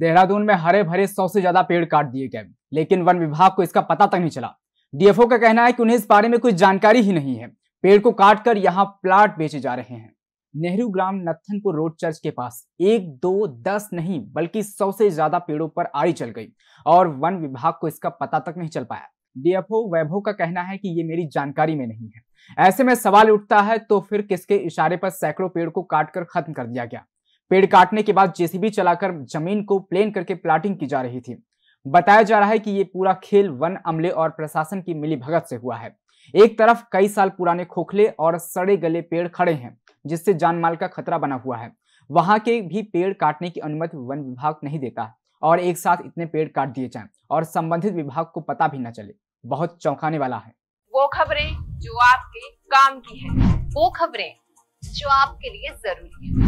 देहरादून में हरे भरे सौ से ज्यादा पेड़ काट दिए गए लेकिन वन विभाग को इसका पता तक नहीं चला डीएफओ का कहना है कि उन्हें इस बारे में कोई जानकारी ही नहीं है पेड़ को काट कर यहाँ प्लाट बेचे जा रहे हैं नेहरू ग्राम नत्थनपुर रोड चर्च के पास एक दो दस नहीं बल्कि सौ से ज्यादा पेड़ों पर आड़ी चल गई और वन विभाग को इसका पता तक नहीं चल पाया डीएफओ वैभव का कहना है कि ये मेरी जानकारी में नहीं है ऐसे में सवाल उठता है तो फिर किसके इशारे पर सैकड़ों पेड़ को काटकर खत्म कर दिया गया पेड़ काटने के बाद जेसीबी चलाकर जमीन को प्लेन करके प्लाटिंग की जा रही थी बताया जा रहा है कि ये पूरा खेल वन अमले और प्रशासन की मिलीभगत से हुआ है एक तरफ कई साल पुराने खोखले और सड़े गले पेड़ खड़े हैं जिससे जानमाल का खतरा बना हुआ है वहां के भी पेड़ काटने की अनुमति वन विभाग नहीं देता और एक साथ इतने पेड़ काट दिए जाएं और संबंधित विभाग को पता भी न चले बहुत चौंकाने वाला है वो खबरें जो आपके काम की है वो खबरें जो आपके लिए जरूरी है